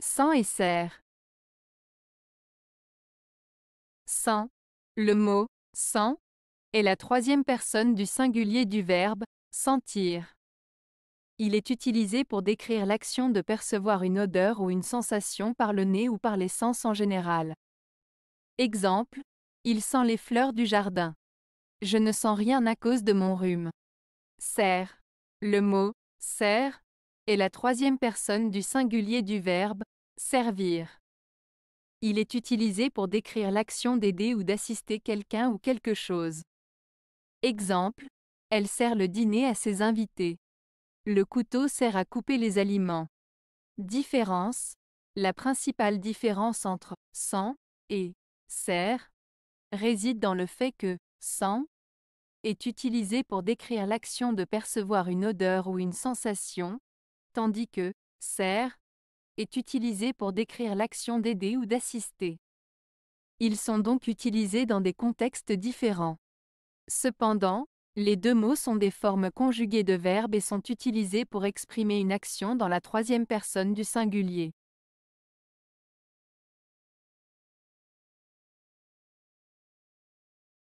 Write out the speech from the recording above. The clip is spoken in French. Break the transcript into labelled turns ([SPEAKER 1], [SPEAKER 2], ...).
[SPEAKER 1] Sang et serre. Sang. Le mot sang est la troisième personne du singulier du verbe sentir. Il est utilisé pour décrire l'action de percevoir une odeur ou une sensation par le nez ou par les sens en général. Exemple, il sent les fleurs du jardin. Je ne sens rien à cause de mon rhume. Serre. Le mot serre est la troisième personne du singulier du verbe servir. Il est utilisé pour décrire l'action d'aider ou d'assister quelqu'un ou quelque chose. Exemple, elle sert le dîner à ses invités. Le couteau sert à couper les aliments. Différence, la principale différence entre sans et sert réside dans le fait que sans est utilisé pour décrire l'action de percevoir une odeur ou une sensation, tandis que sert est utilisé pour décrire l'action d'aider ou d'assister. Ils sont donc utilisés dans des contextes différents. Cependant, les deux mots sont des formes conjuguées de verbes et sont utilisés pour exprimer une action dans la troisième personne du singulier.